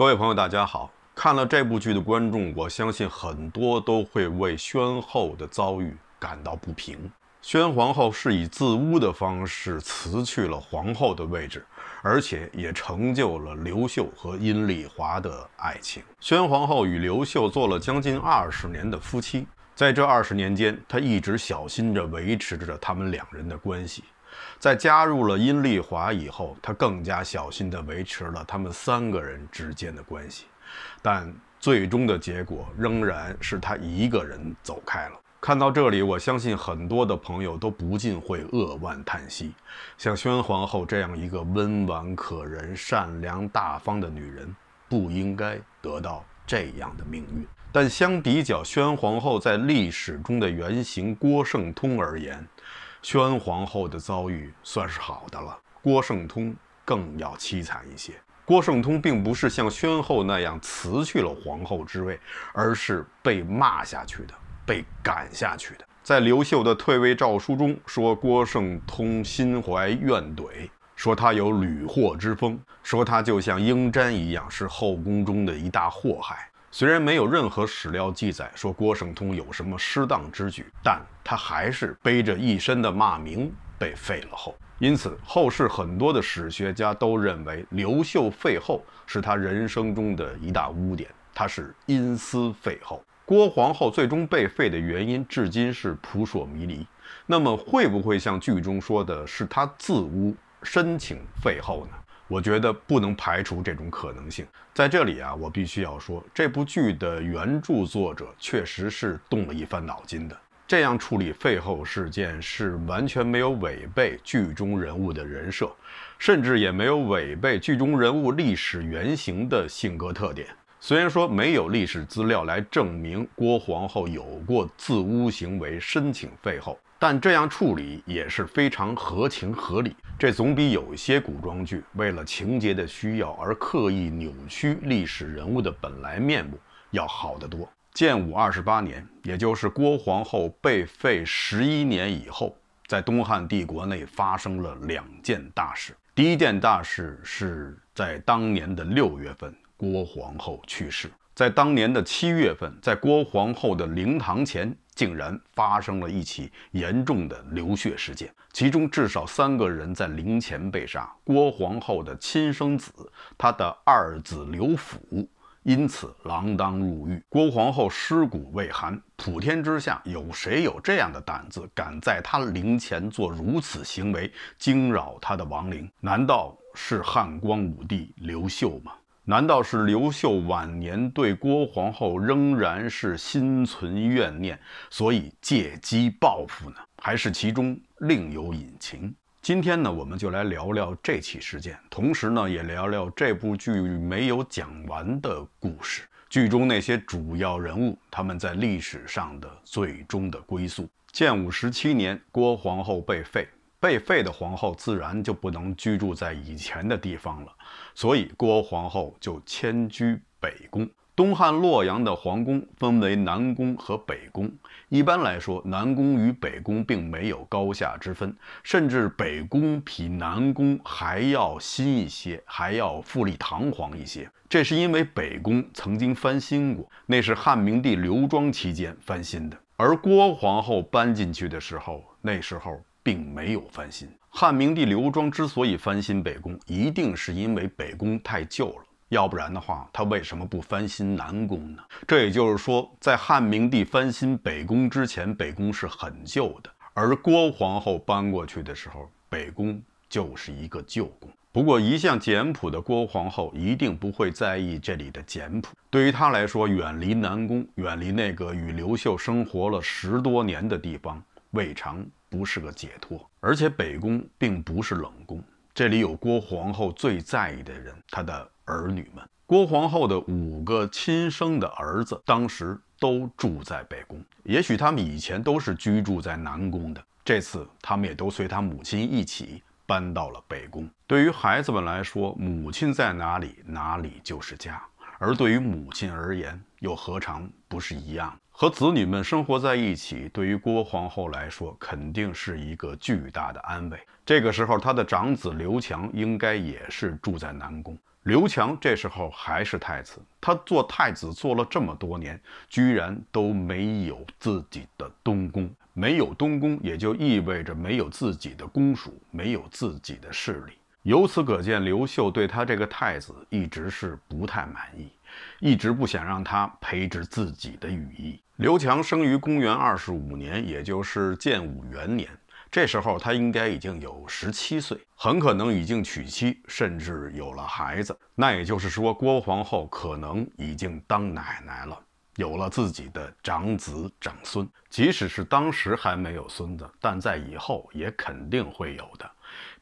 各位朋友，大家好！看了这部剧的观众，我相信很多都会为宣后的遭遇感到不平。宣皇后是以自污的方式辞去了皇后的位置，而且也成就了刘秀和阴丽华的爱情。宣皇后与刘秀做了将近二十年的夫妻，在这二十年间，她一直小心着维持着他们两人的关系。在加入了殷丽华以后，她更加小心地维持了他们三个人之间的关系，但最终的结果仍然是她一个人走开了。看到这里，我相信很多的朋友都不禁会扼腕叹息：，像宣皇后这样一个温婉可人、善良大方的女人，不应该得到这样的命运。但相比较宣皇后在历史中的原型郭圣通而言，宣皇后的遭遇算是好的了，郭圣通更要凄惨一些。郭圣通并不是像宣后那样辞去了皇后之位，而是被骂下去的，被赶下去的。在刘秀的退位诏书中说郭圣通心怀怨怼，说他有屡祸之风，说他就像英瞻一样，是后宫中的一大祸害。虽然没有任何史料记载说郭圣通有什么失当之举，但他还是背着一身的骂名被废了后。因此，后世很多的史学家都认为刘秀废后是他人生中的一大污点，他是因私废后。郭皇后最终被废的原因，至今是扑朔迷离。那么，会不会像剧中说的是他自污申请废后呢？我觉得不能排除这种可能性。在这里啊，我必须要说，这部剧的原著作者确实是动了一番脑筋的。这样处理废后事件是完全没有违背剧中人物的人设，甚至也没有违背剧中人物历史原型的性格特点。虽然说没有历史资料来证明郭皇后有过自污行为，申请废后。但这样处理也是非常合情合理，这总比有一些古装剧为了情节的需要而刻意扭曲历史人物的本来面目要好得多。建武二十八年，也就是郭皇后被废十一年以后，在东汉帝国内发生了两件大事。第一件大事是在当年的六月份，郭皇后去世。在当年的七月份，在郭皇后的灵堂前，竟然发生了一起严重的流血事件，其中至少三个人在灵前被杀。郭皇后的亲生子，她的二子刘辅，因此锒铛入狱。郭皇后尸骨未寒，普天之下有谁有这样的胆子，敢在她灵前做如此行为，惊扰她的亡灵？难道是汉光武帝刘秀吗？难道是刘秀晚年对郭皇后仍然是心存怨念，所以借机报复呢？还是其中另有隐情？今天呢，我们就来聊聊这起事件，同时呢，也聊聊这部剧没有讲完的故事。剧中那些主要人物，他们在历史上的最终的归宿。建武十七年，郭皇后被废。被废的皇后自然就不能居住在以前的地方了，所以郭皇后就迁居北宫。东汉洛阳的皇宫分为南宫和北宫，一般来说，南宫与北宫并没有高下之分，甚至北宫比南宫还要新一些，还要富丽堂皇一些。这是因为北宫曾经翻新过，那是汉明帝刘庄期间翻新的，而郭皇后搬进去的时候，那时候。并没有翻新。汉明帝刘庄之所以翻新北宫，一定是因为北宫太旧了。要不然的话，他为什么不翻新南宫呢？这也就是说，在汉明帝翻新北宫之前，北宫是很旧的。而郭皇后搬过去的时候，北宫就是一个旧宫。不过，一向简朴的郭皇后一定不会在意这里的简朴。对于她来说，远离南宫，远离那个与刘秀生活了十多年的地方，未尝。不是个解脱，而且北宫并不是冷宫，这里有郭皇后最在意的人，她的儿女们。郭皇后的五个亲生的儿子，当时都住在北宫。也许他们以前都是居住在南宫的，这次他们也都随他母亲一起搬到了北宫。对于孩子们来说，母亲在哪里，哪里就是家；而对于母亲而言，又何尝不是一样？和子女们生活在一起，对于郭皇后来说，肯定是一个巨大的安慰。这个时候，她的长子刘强应该也是住在南宫。刘强这时候还是太子，他做太子做了这么多年，居然都没有自己的东宫，没有东宫也就意味着没有自己的公署，没有自己的势力。由此可见，刘秀对他这个太子一直是不太满意。一直不想让他培植自己的羽翼。刘强生于公元二十五年，也就是建武元年，这时候他应该已经有十七岁，很可能已经娶妻，甚至有了孩子。那也就是说，郭皇后可能已经当奶奶了，有了自己的长子长孙。即使是当时还没有孙子，但在以后也肯定会有的。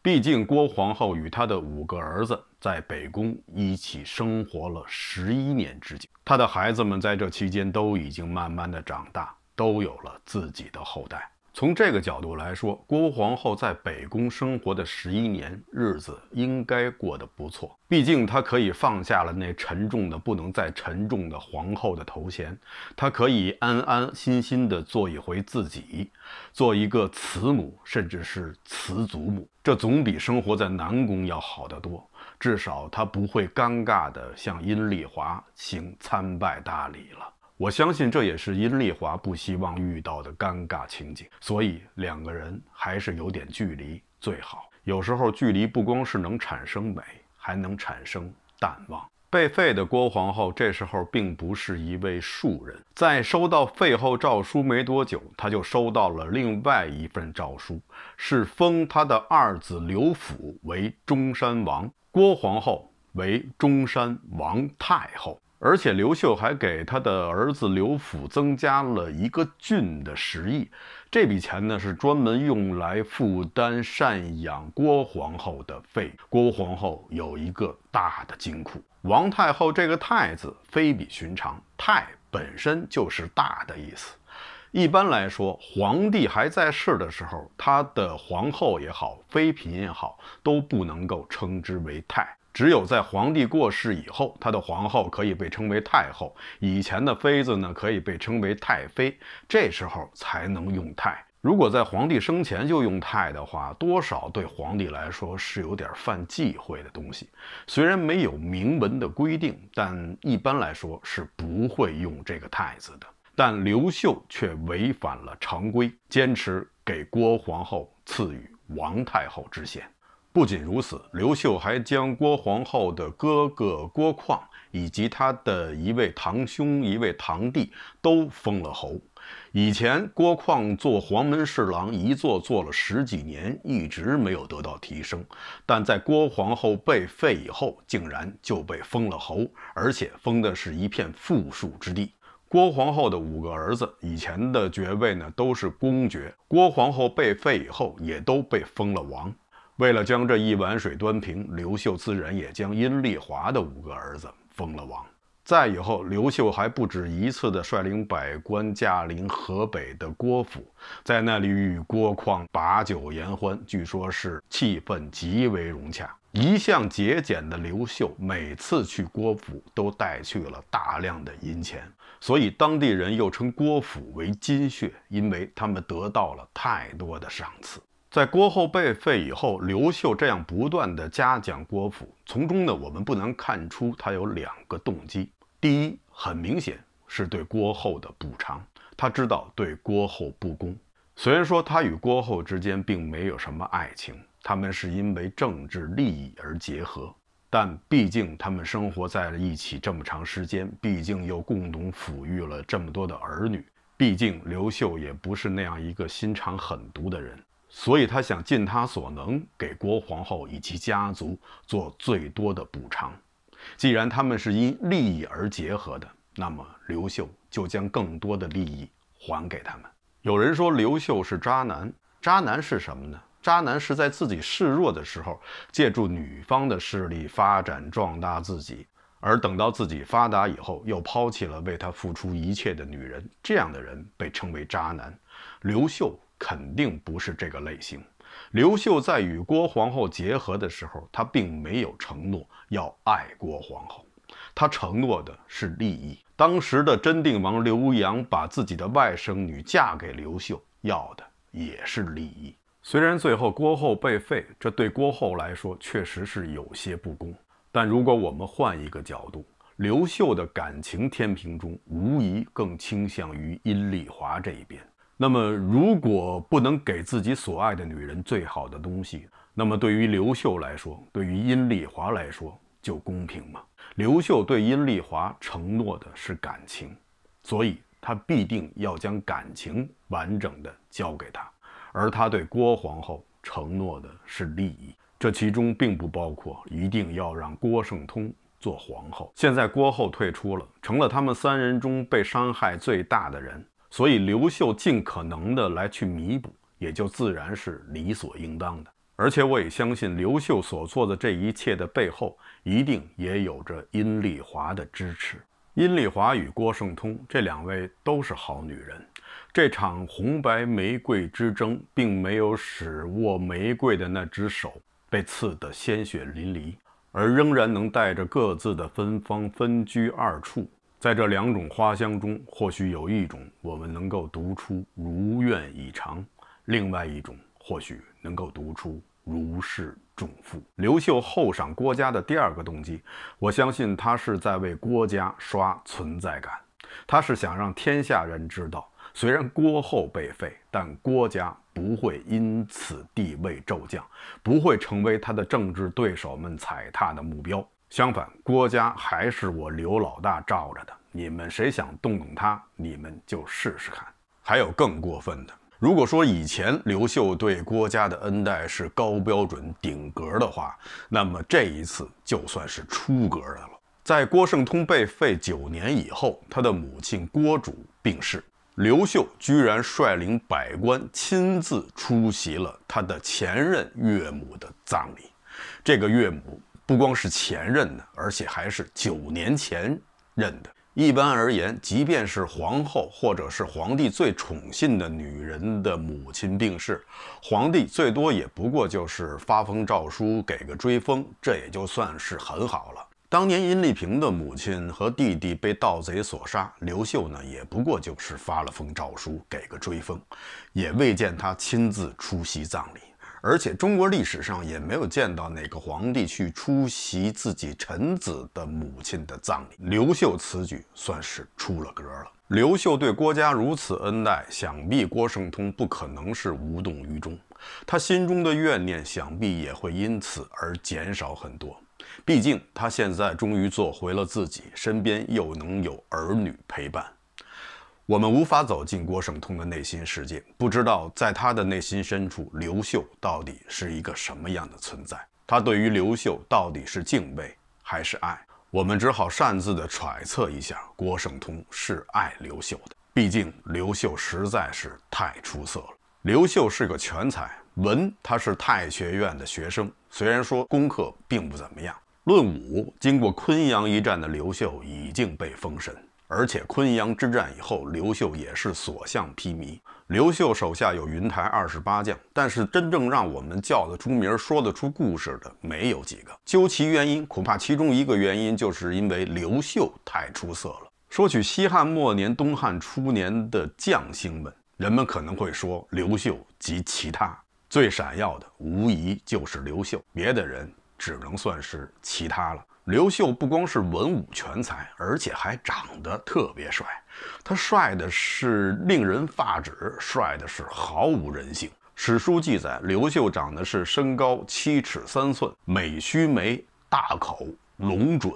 毕竟，郭皇后与她的五个儿子在北宫一起生活了十一年之久，她的孩子们在这期间都已经慢慢的长大，都有了自己的后代。从这个角度来说，郭皇后在北宫生活的十一年日子应该过得不错。毕竟她可以放下了那沉重的不能再沉重的皇后的头衔，她可以安安心心地做一回自己，做一个慈母，甚至是慈祖母。这总比生活在南宫要好得多。至少她不会尴尬地向阴丽华行参拜大礼了。我相信这也是殷丽华不希望遇到的尴尬情景，所以两个人还是有点距离最好。有时候距离不光是能产生美，还能产生淡忘。被废的郭皇后这时候并不是一位庶人，在收到废后诏书没多久，她就收到了另外一份诏书，是封她的二子刘辅为中山王，郭皇后为中山王太后。而且刘秀还给他的儿子刘辅增加了一个郡的食邑，这笔钱呢是专门用来负担赡养郭皇后的费。郭皇后有一个大的金库。王太后这个“太”字非比寻常，“太”本身就是大的意思。一般来说，皇帝还在世的时候，他的皇后也好，妃嫔也好，都不能够称之为“太”。只有在皇帝过世以后，他的皇后可以被称为太后，以前的妃子呢可以被称为太妃，这时候才能用“太”。如果在皇帝生前就用“太”的话，多少对皇帝来说是有点犯忌讳的东西。虽然没有明文的规定，但一般来说是不会用这个“太”字的。但刘秀却违反了常规，坚持给郭皇后赐予王太后之衔。不仅如此，刘秀还将郭皇后的哥哥郭况以及他的一位堂兄、一位堂弟都封了侯。以前郭况做黄门侍郎，一做做了十几年，一直没有得到提升，但在郭皇后被废以后，竟然就被封了侯，而且封的是一片富庶之地。郭皇后的五个儿子以前的爵位呢，都是公爵，郭皇后被废以后，也都被封了王。为了将这一碗水端平，刘秀自然也将殷丽华的五个儿子封了王。再以后，刘秀还不止一次地率领百官驾临河北的郭府，在那里与郭况把酒言欢，据说是气氛极为融洽。一向节俭的刘秀，每次去郭府都带去了大量的银钱，所以当地人又称郭府为“金穴”，因为他们得到了太多的赏赐。在郭后被废以后，刘秀这样不断的嘉奖郭芙，从中呢，我们不难看出他有两个动机。第一，很明显是对郭后的补偿。他知道对郭后不公，虽然说他与郭后之间并没有什么爱情，他们是因为政治利益而结合，但毕竟他们生活在了一起这么长时间，毕竟又共同抚育了这么多的儿女，毕竟刘秀也不是那样一个心肠狠毒的人。所以他想尽他所能给郭皇后以及家族做最多的补偿。既然他们是因利益而结合的，那么刘秀就将更多的利益还给他们。有人说刘秀是渣男，渣男是什么呢？渣男是在自己示弱的时候借助女方的势力发展壮大自己，而等到自己发达以后又抛弃了为他付出一切的女人，这样的人被称为渣男。刘秀。肯定不是这个类型。刘秀在与郭皇后结合的时候，他并没有承诺要爱郭皇后，他承诺的是利益。当时的真定王刘阳把自己的外甥女嫁给刘秀，要的也是利益。虽然最后郭后被废，这对郭后来说确实是有些不公，但如果我们换一个角度，刘秀的感情天平中，无疑更倾向于阴丽华这一边。那么，如果不能给自己所爱的女人最好的东西，那么对于刘秀来说，对于殷丽华来说，就公平吗？刘秀对殷丽华承诺的是感情，所以他必定要将感情完整的交给他。而他对郭皇后承诺的是利益，这其中并不包括一定要让郭圣通做皇后。现在郭后退出了，成了他们三人中被伤害最大的人。所以刘秀尽可能的来去弥补，也就自然是理所应当的。而且我也相信刘秀所做的这一切的背后，一定也有着殷丽华的支持。殷丽华与郭圣通这两位都是好女人。这场红白玫瑰之争，并没有使握玫瑰的那只手被刺得鲜血淋漓，而仍然能带着各自的芬芳分居二处。在这两种花香中，或许有一种我们能够读出如愿以偿，另外一种或许能够读出如释重负。刘秀厚赏郭嘉的第二个动机，我相信他是在为郭家刷存在感，他是想让天下人知道，虽然郭后被废，但郭家不会因此地位骤降，不会成为他的政治对手们踩踏的目标。相反，郭家还是我刘老大罩着的。你们谁想动动他，你们就试试看。还有更过分的。如果说以前刘秀对郭家的恩待是高标准顶格的话，那么这一次就算是出格的了。在郭胜通被废九年以后，他的母亲郭主病逝，刘秀居然率领百官亲自出席了他的前任岳母的葬礼。这个岳母。不光是前任的，而且还是九年前任的。一般而言，即便是皇后或者是皇帝最宠信的女人的母亲病逝，皇帝最多也不过就是发封诏书给个追封，这也就算是很好了。当年阴丽萍的母亲和弟弟被盗贼所杀，刘秀呢也不过就是发了封诏书给个追封，也未见他亲自出席葬礼。而且中国历史上也没有见到哪个皇帝去出席自己臣子的母亲的葬礼。刘秀此举算是出了格了。刘秀对郭家如此恩待，想必郭胜通不可能是无动于衷，他心中的怨念想必也会因此而减少很多。毕竟他现在终于做回了自己，身边又能有儿女陪伴。我们无法走进郭圣通的内心世界，不知道在他的内心深处，刘秀到底是一个什么样的存在。他对于刘秀到底是敬畏还是爱？我们只好擅自的揣测一下，郭圣通是爱刘秀的。毕竟刘秀实在是太出色了。刘秀是个全才，文他是太学院的学生，虽然说功课并不怎么样。论武，经过昆阳一战的刘秀已经被封神。而且昆阳之战以后，刘秀也是所向披靡。刘秀手下有云台二十八将，但是真正让我们叫得出名、说得出故事的，没有几个。究其原因，恐怕其中一个原因，就是因为刘秀太出色了。说起西汉末年、东汉初年的将星们，人们可能会说刘秀及其他最闪耀的，无疑就是刘秀，别的人只能算是其他了。刘秀不光是文武全才，而且还长得特别帅。他帅的是令人发指，帅的是毫无人性。史书记载，刘秀长得是身高七尺三寸，美须眉，大口，龙准，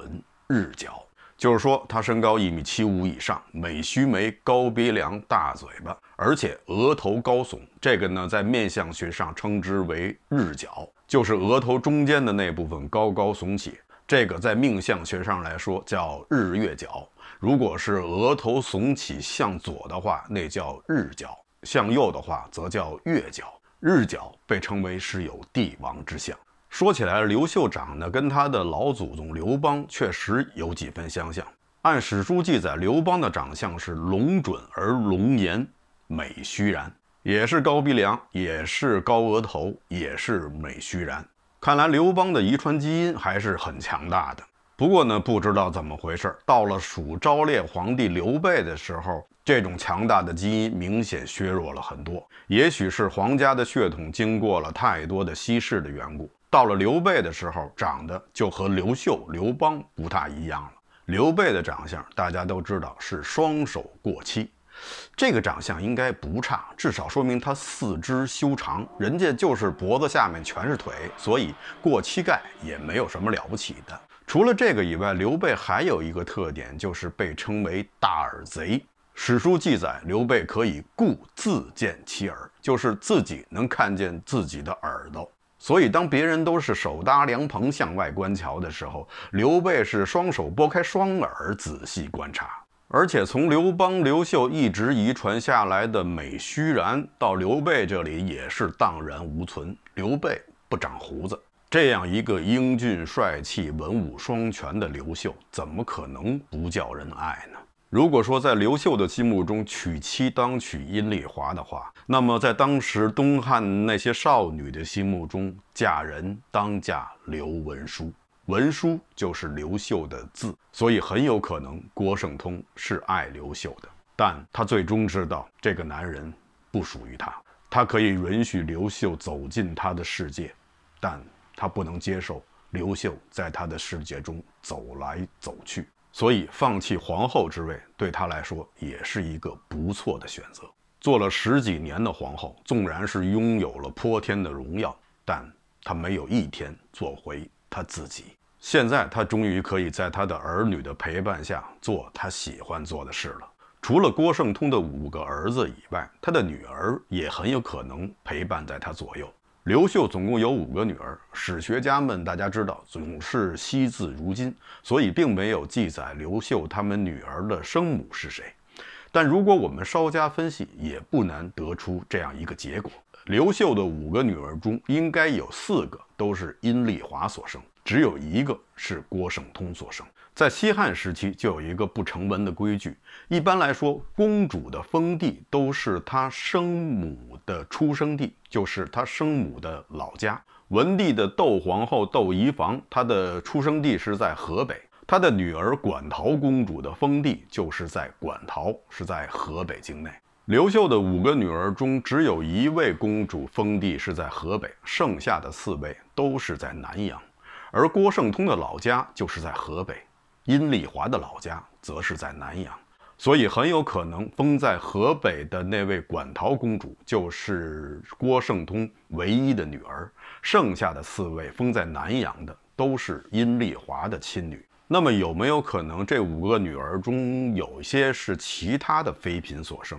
日角。就是说，他身高一米七五以上，美须眉，高鼻梁，大嘴巴，而且额头高耸。这个呢，在面相学上称之为日角，就是额头中间的那部分高高耸起。这个在命相学上来说叫日月角。如果是额头耸起向左的话，那叫日角；向右的话，则叫月角。日角被称为是有帝王之相。说起来，刘秀长得跟他的老祖宗刘邦确实有几分相像。按史书记载，刘邦的长相是龙准而龙颜美虚然，也是高鼻梁，也是高额头，也是美虚然。看来刘邦的遗传基因还是很强大的，不过呢，不知道怎么回事儿，到了蜀昭烈皇帝刘备的时候，这种强大的基因明显削弱了很多。也许是皇家的血统经过了太多的稀释的缘故，到了刘备的时候，长得就和刘秀、刘邦不大一样了。刘备的长相大家都知道是双手过膝。这个长相应该不差，至少说明他四肢修长。人家就是脖子下面全是腿，所以过膝盖也没有什么了不起的。除了这个以外，刘备还有一个特点，就是被称为“大耳贼”。史书记载，刘备可以故自见其耳，就是自己能看见自己的耳朵。所以，当别人都是手搭凉棚向外观瞧的时候，刘备是双手拨开双耳，仔细观察。而且从刘邦、刘秀一直遗传下来的美虚然，到刘备这里也是荡然无存。刘备不长胡子，这样一个英俊帅气、文武双全的刘秀，怎么可能不叫人爱呢？如果说在刘秀的心目中娶妻当娶阴丽华的话，那么在当时东汉那些少女的心目中，嫁人当嫁刘文书。文书就是刘秀的字，所以很有可能郭圣通是爱刘秀的。但他最终知道这个男人不属于他，他可以允许刘秀走进他的世界，但他不能接受刘秀在他的世界中走来走去。所以放弃皇后之位对他来说也是一个不错的选择。做了十几年的皇后，纵然是拥有了泼天的荣耀，但他没有一天做回。他自己现在，他终于可以在他的儿女的陪伴下做他喜欢做的事了。除了郭圣通的五个儿子以外，他的女儿也很有可能陪伴在他左右。刘秀总共有五个女儿，史学家们大家知道总是惜字如金，所以并没有记载刘秀他们女儿的生母是谁。但如果我们稍加分析，也不难得出这样一个结果。刘秀的五个女儿中，应该有四个都是阴丽华所生，只有一个是郭圣通所生。在西汉时期就有一个不成文的规矩，一般来说，公主的封地都是她生母的出生地，就是她生母的老家。文帝的窦皇后窦漪房，她的出生地是在河北，她的女儿馆陶公主的封地就是在馆陶，是在河北境内。刘秀的五个女儿中，只有一位公主封地是在河北，剩下的四位都是在南阳。而郭圣通的老家就是在河北，阴丽华的老家则是在南阳，所以很有可能封在河北的那位馆陶公主就是郭圣通唯一的女儿，剩下的四位封在南阳的都是阴丽华的亲女。那么有没有可能这五个女儿中有些是其他的妃嫔所生？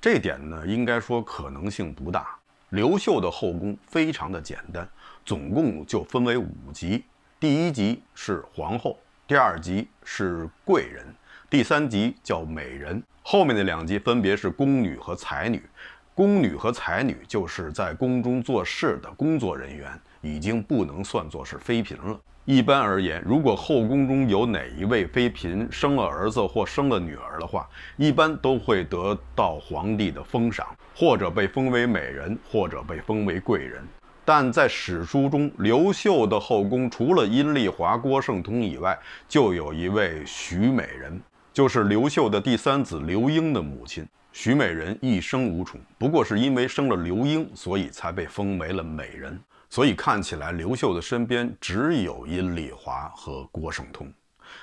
这点呢，应该说可能性不大。刘秀的后宫非常的简单，总共就分为五级：第一级是皇后，第二级是贵人，第三级叫美人，后面的两级分别是宫女和才女。宫女和才女就是在宫中做事的工作人员，已经不能算作是妃嫔了。一般而言，如果后宫中有哪一位妃嫔生了儿子或生了女儿的话，一般都会得到皇帝的封赏，或者被封为美人，或者被封为贵人。但在史书中，刘秀的后宫除了阴丽华、郭圣通以外，就有一位许美人，就是刘秀的第三子刘英的母亲。许美人一生无宠，不过是因为生了刘英，所以才被封为了美人。所以看起来，刘秀的身边只有阴丽华和郭圣通，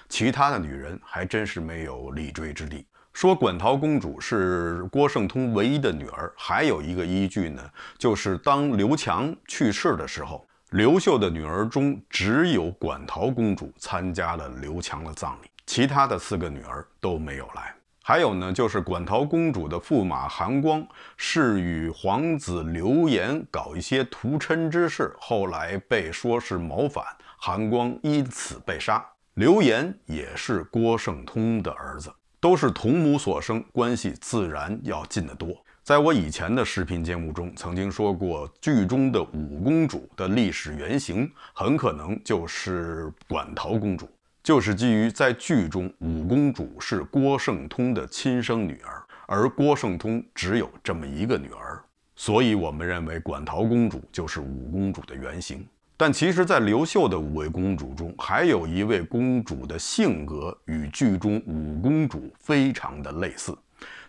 其他的女人还真是没有立锥之地。说馆陶公主是郭圣通唯一的女儿，还有一个依据呢，就是当刘强去世的时候，刘秀的女儿中只有馆陶公主参加了刘强的葬礼，其他的四个女儿都没有来。还有呢，就是馆陶公主的驸马韩光，是与皇子刘延搞一些图谶之事，后来被说是谋反，韩光因此被杀。刘延也是郭圣通的儿子，都是同母所生，关系自然要近得多。在我以前的视频节目中，曾经说过，剧中的五公主的历史原型很可能就是馆陶公主。就是基于在剧中五公主是郭圣通的亲生女儿，而郭圣通只有这么一个女儿，所以我们认为馆陶公主就是五公主的原型。但其实，在刘秀的五位公主中，还有一位公主的性格与剧中五公主非常的类似，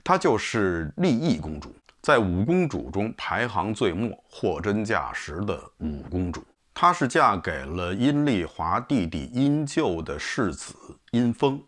她就是利益公主，在五公主中排行最末，货真价实的五公主。她是嫁给了殷丽华弟弟殷秀的世子殷风。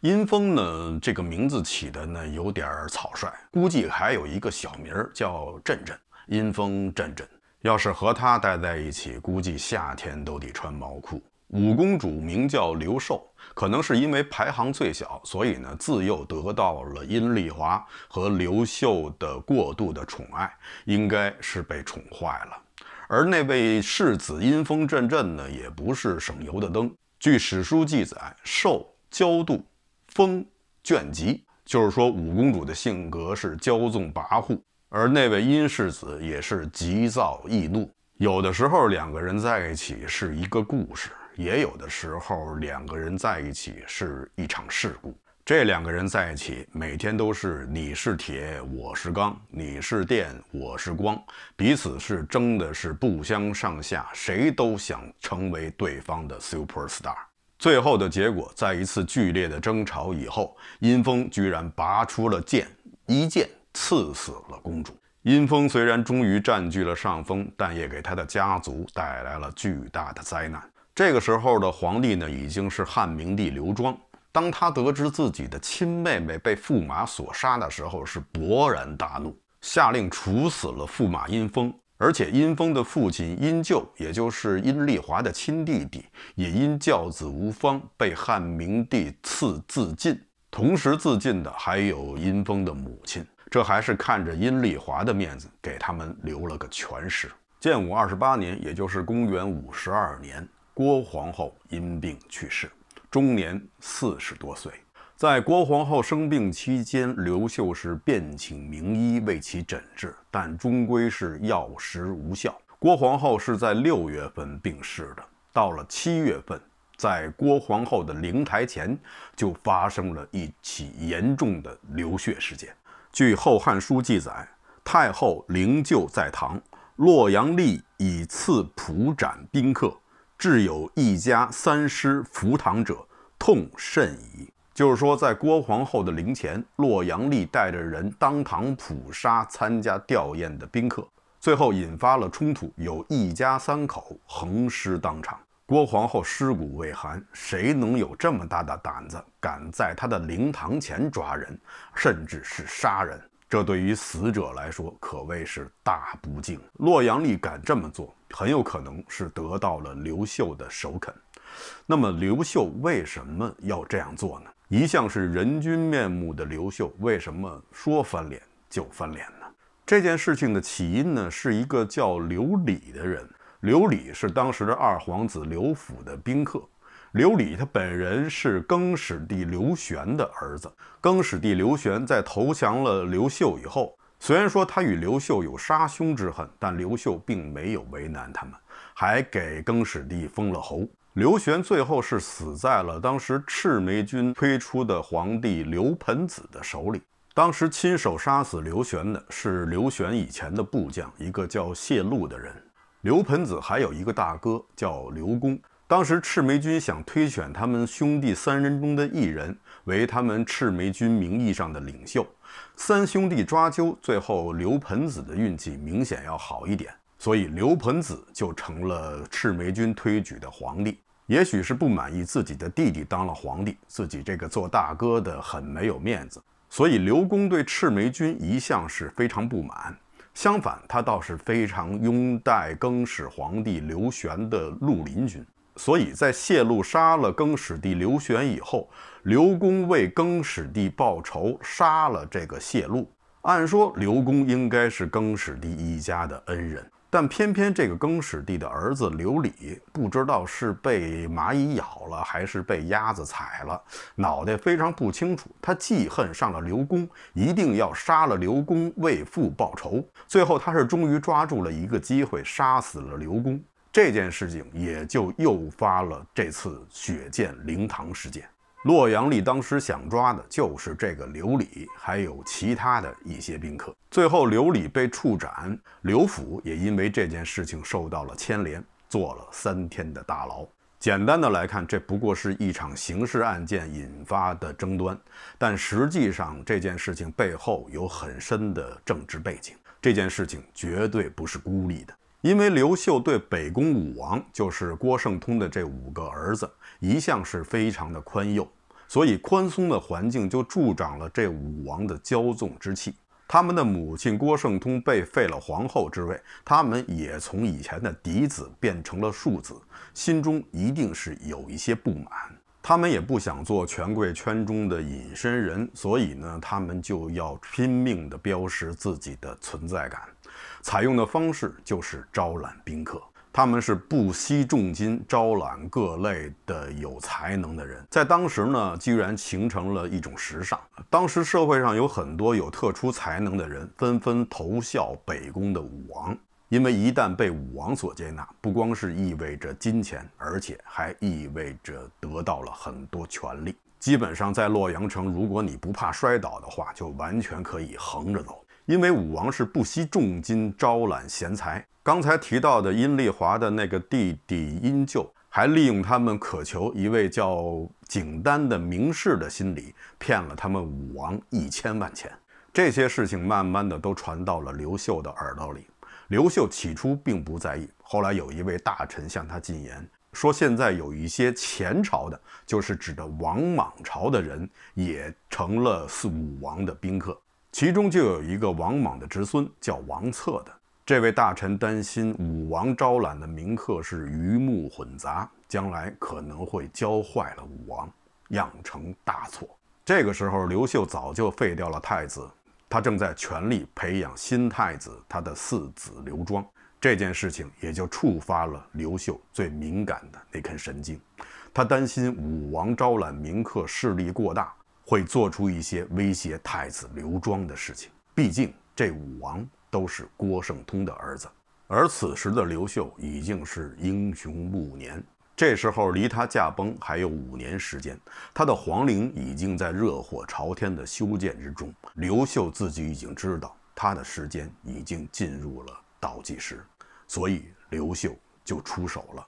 殷风呢，这个名字起的呢有点草率，估计还有一个小名儿叫震震。阴风阵阵，要是和他待在一起，估计夏天都得穿毛裤。五公主名叫刘寿，可能是因为排行最小，所以呢自幼得到了殷丽华和刘秀的过度的宠爱，应该是被宠坏了。而那位世子阴风阵阵呢，也不是省油的灯。据史书记载，受骄妒、风卷疾，就是说五公主的性格是骄纵跋扈，而那位阴世子也是急躁易怒。有的时候两个人在一起是一个故事，也有的时候两个人在一起是一场事故。这两个人在一起，每天都是你是铁，我是钢；你是电，我是光，彼此是争的，是不相上下，谁都想成为对方的 super star。最后的结果，在一次剧烈的争吵以后，阴风居然拔出了剑，一剑刺死了公主。阴风虽然终于占据了上风，但也给他的家族带来了巨大的灾难。这个时候的皇帝呢，已经是汉明帝刘庄。当他得知自己的亲妹妹被驸马所杀的时候，是勃然大怒，下令处死了驸马阴风。而且阴风的父亲阴就，也就是阴丽华的亲弟弟，也因教子无方被汉明帝赐自尽。同时自尽的还有阴风的母亲，这还是看着阴丽华的面子，给他们留了个全尸。建武二十八年，也就是公元五十二年，郭皇后因病去世。终年四十多岁，在郭皇后生病期间，刘秀是便请名医为其诊治，但终归是药石无效。郭皇后是在六月份病逝的，到了七月份，在郭皇后的灵台前就发生了一起严重的流血事件。据《后汉书》记载，太后灵柩在堂，洛阳吏以次仆展宾客。至有一家三师服堂者，痛甚矣。就是说，在郭皇后的陵前，洛阳吏带着人当堂捕杀参加吊唁的宾客，最后引发了冲突，有一家三口横尸当场。郭皇后尸骨未寒，谁能有这么大的胆子，敢在她的灵堂前抓人，甚至是杀人？这对于死者来说可谓是大不敬。洛阳吏敢这么做，很有可能是得到了刘秀的首肯。那么刘秀为什么要这样做呢？一向是人均面目的刘秀，为什么说翻脸就翻脸呢？这件事情的起因呢，是一个叫刘礼的人。刘礼是当时的二皇子刘府的宾客。刘礼他本人是更始帝刘玄的儿子。更始帝刘玄在投降了刘秀以后，虽然说他与刘秀有杀兄之恨，但刘秀并没有为难他们，还给更始帝封了侯。刘玄最后是死在了当时赤眉军推出的皇帝刘盆子的手里。当时亲手杀死刘玄的是刘玄以前的部将，一个叫谢禄的人。刘盆子还有一个大哥叫刘恭。当时赤眉军想推选他们兄弟三人中的一人为他们赤眉军名义上的领袖，三兄弟抓阄，最后刘盆子的运气明显要好一点，所以刘盆子就成了赤眉军推举的皇帝。也许是不满意自己的弟弟当了皇帝，自己这个做大哥的很没有面子，所以刘公对赤眉军一向是非常不满。相反，他倒是非常拥戴更始皇帝刘玄的绿林军。所以在谢禄杀了更始帝刘玄以后，刘公为更始帝报仇，杀了这个谢禄。按说刘公应该是更始帝一家的恩人，但偏偏这个更始帝的儿子刘礼不知道是被蚂蚁咬了还是被鸭子踩了，脑袋非常不清楚。他记恨上了刘公，一定要杀了刘公为父报仇。最后，他是终于抓住了一个机会，杀死了刘公。这件事情也就诱发了这次血溅灵堂事件。洛阳里当时想抓的就是这个刘礼，还有其他的一些宾客。最后刘礼被处斩，刘府也因为这件事情受到了牵连，坐了三天的大牢。简单的来看，这不过是一场刑事案件引发的争端，但实际上这件事情背后有很深的政治背景。这件事情绝对不是孤立的。因为刘秀对北宫武王，就是郭圣通的这五个儿子，一向是非常的宽宥，所以宽松的环境就助长了这武王的骄纵之气。他们的母亲郭圣通被废了皇后之位，他们也从以前的嫡子变成了庶子，心中一定是有一些不满。他们也不想做权贵圈中的隐身人，所以呢，他们就要拼命地标识自己的存在感。采用的方式就是招揽宾客，他们是不惜重金招揽各类的有才能的人。在当时呢，居然形成了一种时尚。当时社会上有很多有特殊才能的人，纷纷投效北宫的武王，因为一旦被武王所接纳，不光是意味着金钱，而且还意味着得到了很多权力。基本上在洛阳城，如果你不怕摔倒的话，就完全可以横着走。因为武王是不惜重金招揽贤才，刚才提到的殷丽华的那个弟弟殷救，还利用他们渴求一位叫景丹的名士的心理，骗了他们武王一千万钱。这些事情慢慢的都传到了刘秀的耳朵里。刘秀起初并不在意，后来有一位大臣向他进言，说现在有一些前朝的，就是指的王莽朝的人，也成了武王的宾客。其中就有一个王莽的侄孙叫王策的，这位大臣担心武王招揽的名客是鱼目混杂，将来可能会教坏了武王，酿成大错。这个时候，刘秀早就废掉了太子，他正在全力培养新太子他的四子刘庄。这件事情也就触发了刘秀最敏感的那根神经，他担心武王招揽名客势力过大。会做出一些威胁太子刘庄的事情，毕竟这武王都是郭圣通的儿子。而此时的刘秀已经是英雄暮年，这时候离他驾崩还有五年时间，他的皇陵已经在热火朝天的修建之中。刘秀自己已经知道他的时间已经进入了倒计时，所以刘秀就出手了。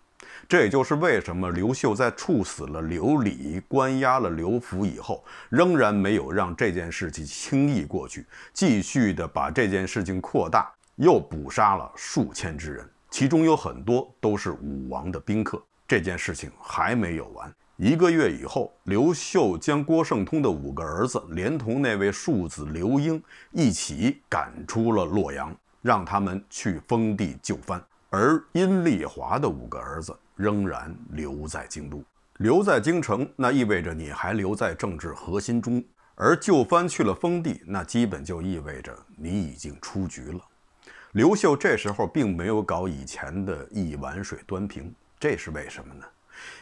这也就是为什么刘秀在处死了刘礼、关押了刘福以后，仍然没有让这件事情轻易过去，继续的把这件事情扩大，又捕杀了数千之人，其中有很多都是武王的宾客。这件事情还没有完，一个月以后，刘秀将郭圣通的五个儿子，连同那位庶子刘英一起赶出了洛阳，让他们去封地就藩。而殷丽华的五个儿子仍然留在京都，留在京城，那意味着你还留在政治核心中；而就藩去了封地，那基本就意味着你已经出局了。刘秀这时候并没有搞以前的一碗水端平，这是为什么呢？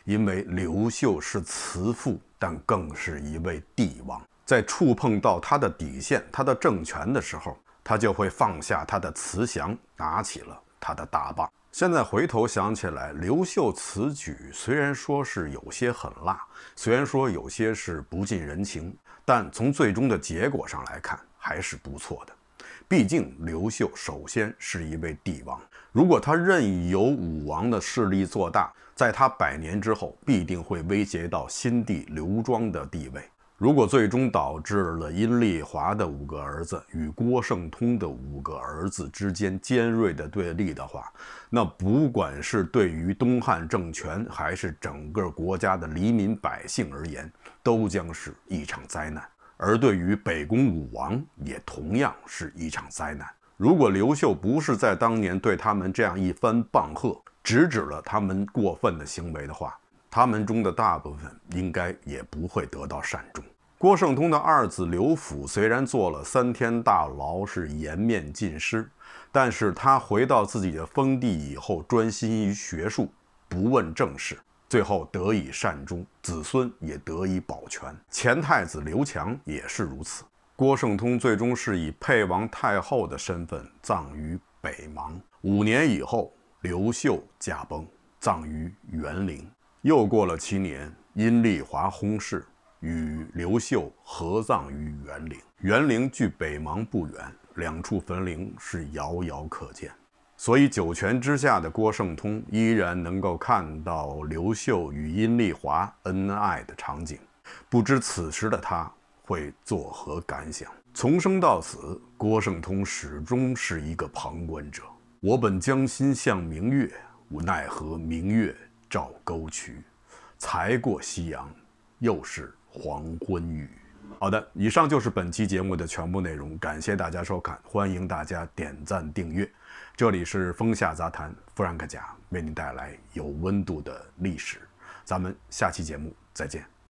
因为刘秀是慈父，但更是一位帝王，在触碰到他的底线、他的政权的时候，他就会放下他的慈祥，拿起了。他的大棒。现在回头想起来，刘秀此举虽然说是有些狠辣，虽然说有些是不近人情，但从最终的结果上来看，还是不错的。毕竟刘秀首先是一位帝王，如果他任由武王的势力做大，在他百年之后，必定会威胁到新帝刘庄的地位。如果最终导致了阴丽华的五个儿子与郭圣通的五个儿子之间尖锐的对立的话，那不管是对于东汉政权，还是整个国家的黎民百姓而言，都将是一场灾难；而对于北宫武王，也同样是一场灾难。如果刘秀不是在当年对他们这样一番棒喝，直指了他们过分的行为的话，他们中的大部分应该也不会得到善终。郭圣通的二子刘辅虽然坐了三天大牢，是颜面尽失，但是他回到自己的封地以后，专心于学术，不问政事，最后得以善终，子孙也得以保全。前太子刘强也是如此。郭圣通最终是以沛王太后的身份葬于北邙。五年以后，刘秀驾崩，葬于园陵。又过了七年，阴丽华薨逝，与刘秀合葬于沅陵。沅陵距北邙不远，两处坟陵是遥遥可见，所以九泉之下的郭圣通依然能够看到刘秀与阴丽华恩爱的场景。不知此时的他会作何感想？从生到死，郭圣通始终是一个旁观者。我本将心向明月，无奈何明月。照沟渠，才过夕阳，又是黄昏雨。好的，以上就是本期节目的全部内容，感谢大家收看，欢迎大家点赞订阅。这里是风下杂谈，弗兰克甲为您带来有温度的历史，咱们下期节目再见。